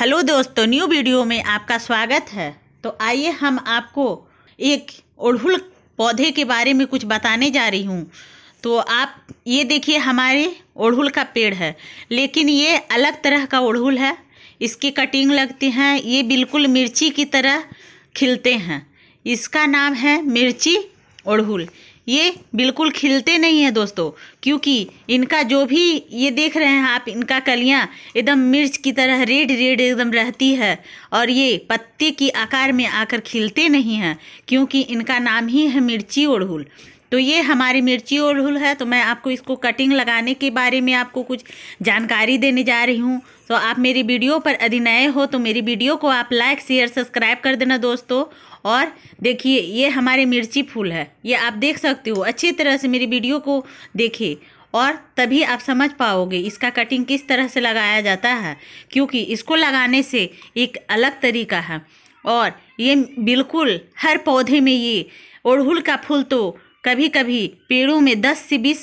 hello दोस्तों new video में आपका स्वागत है तो आइए हम आपको एक ओढ़ुल पौधे के बारे में कुछ बताने जा रही हूँ तो आप ये देखिए हमारे ओढ़ुल का पेड़ है लेकिन ये अलग तरह का ओढ़ुल है इसकी कटिंग लगती हैं ये बिल्कुल मिर्ची की तरह खिलते हैं इसका नाम है मिर्ची ओढ़ुल ये बिल्कुल खिलते नहीं हैं दोस्तों क्योंकि इनका जो भी ये देख रहे हैं आप इनका कलियाँ एकदम मिर्च की तरह रेड रेड एकदम रहती है और ये पत्ते की आकार में आकर खिलते नहीं हैं क्योंकि इनका नाम ही है मिर्ची ओड़हुल तो ये हमारी मिर्ची ओढ़ुल है तो मैं आपको इसको कटिंग लगाने के बारे में आपको कुछ जानकारी देने जा रही हूँ तो आप मेरी वीडियो पर यदि नए हो तो मेरी वीडियो को आप लाइक शेयर सब्सक्राइब कर देना दोस्तों और देखिए ये हमारे मिर्ची फूल है ये आप देख सकते हो अच्छी तरह से मेरी वीडियो को देखिए और तभी आप समझ पाओगे इसका कटिंग किस तरह से लगाया जाता है क्योंकि इसको लगाने से एक अलग तरीका है और ये बिल्कुल हर पौधे में ये ओढ़ुल का फूल तो कभी कभी पेड़ों में दस से बीस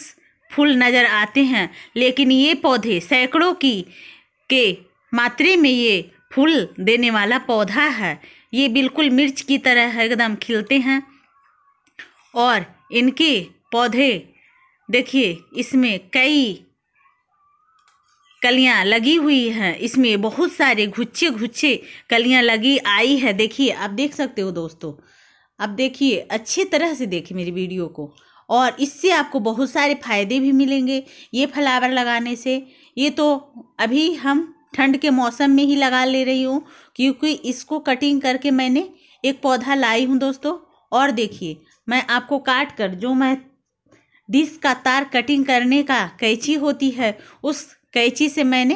फूल नज़र आते हैं लेकिन ये पौधे सैकड़ों की के मात्रे में ये फूल देने वाला पौधा है ये बिल्कुल मिर्च की तरह एकदम खिलते हैं और इनके पौधे देखिए इसमें कई कलियां लगी हुई हैं इसमें बहुत सारे गुच्छे गुच्छे कलियां लगी आई है देखिए आप देख सकते हो दोस्तों आप देखिए अच्छे तरह से देखिए मेरी वीडियो को और इससे आपको बहुत सारे फ़ायदे भी मिलेंगे ये फ्लावर लगाने से ये तो अभी हम ठंड के मौसम में ही लगा ले रही हूँ क्योंकि इसको कटिंग करके मैंने एक पौधा लाई हूँ दोस्तों और देखिए मैं आपको काट कर जो मैं डिश का तार कटिंग करने का कैंची होती है उस कैंची से मैंने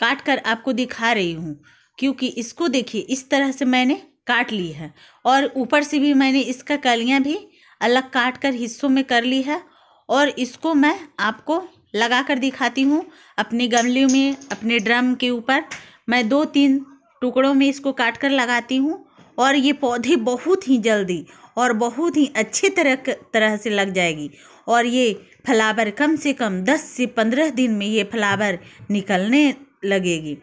काट कर आपको दिखा रही हूँ क्योंकि इसको देखिए इस तरह से मैंने काट ली है और ऊपर से भी मैंने इसका कलियाँ भी अलग काट कर हिस्सों में कर ली है और इसको मैं आपको लगा कर दिखाती हूँ अपने गमले में अपने ड्रम के ऊपर मैं दो तीन टुकड़ों में इसको काट कर लगाती हूँ और ये पौधे बहुत ही जल्दी और बहुत ही अच्छे तरह तरह से लग जाएगी और ये फ्लावर कम से कम दस से पंद्रह दिन में ये फ्लावर निकलने लगेगी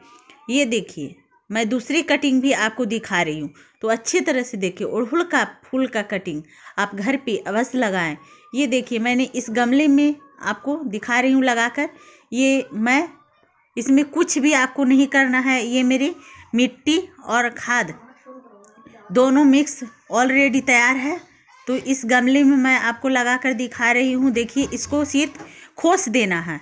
ये देखिए मैं दूसरी कटिंग भी आपको दिखा रही हूँ तो अच्छी तरह से देखिए उड़हुल का फूल का कटिंग आप घर पे अवश्य लगाएं ये देखिए मैंने इस गमले में आपको दिखा रही हूँ लगाकर ये मैं इसमें कुछ भी आपको नहीं करना है ये मेरी मिट्टी और खाद दोनों मिक्स ऑलरेडी तैयार है तो इस गमले में मैं आपको लगा कर दिखा रही हूँ देखिए इसको सिर्फ खोस देना है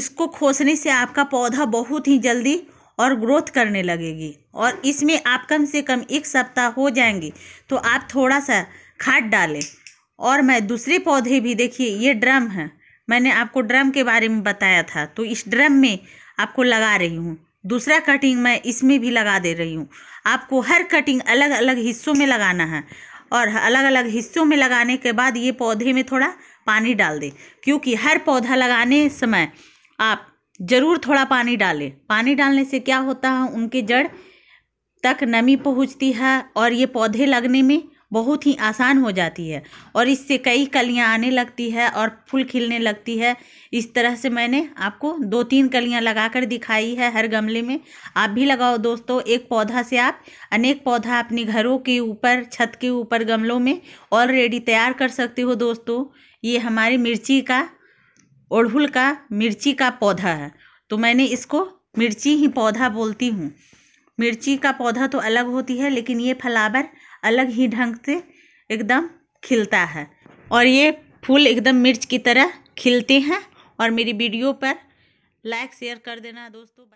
इसको खोसने से आपका पौधा बहुत ही जल्दी और ग्रोथ करने लगेगी और इसमें आप कम से कम एक सप्ताह हो जाएंगे तो आप थोड़ा सा खाद डालें और मैं दूसरे पौधे भी देखिए ये ड्रम है मैंने आपको ड्रम के बारे में बताया था तो इस ड्रम में आपको लगा रही हूँ दूसरा कटिंग मैं इसमें भी लगा दे रही हूँ आपको हर कटिंग अलग अलग हिस्सों में लगाना है और अलग अलग हिस्सों में लगाने के बाद ये पौधे में थोड़ा पानी डाल दें क्योंकि हर पौधा लगाने समय आप ज़रूर थोड़ा पानी डालें पानी डालने से क्या होता है उनके जड़ तक नमी पहुँचती है और ये पौधे लगने में बहुत ही आसान हो जाती है और इससे कई कलियां आने लगती है और फूल खिलने लगती है इस तरह से मैंने आपको दो तीन कलियां लगाकर दिखाई है हर गमले में आप भी लगाओ दोस्तों एक पौधा से आप अनेक पौधा अपने घरों के ऊपर छत के ऊपर गमलों में ऑलरेडी तैयार कर सकते हो दोस्तों ये हमारी मिर्ची का अड़हुल का मिर्ची का पौधा है तो मैंने इसको मिर्ची ही पौधा बोलती हूँ मिर्ची का पौधा तो अलग होती है लेकिन ये फलावर अलग ही ढंग से एकदम खिलता है और ये फूल एकदम मिर्च की तरह खिलते हैं और मेरी वीडियो पर लाइक शेयर कर देना दोस्तों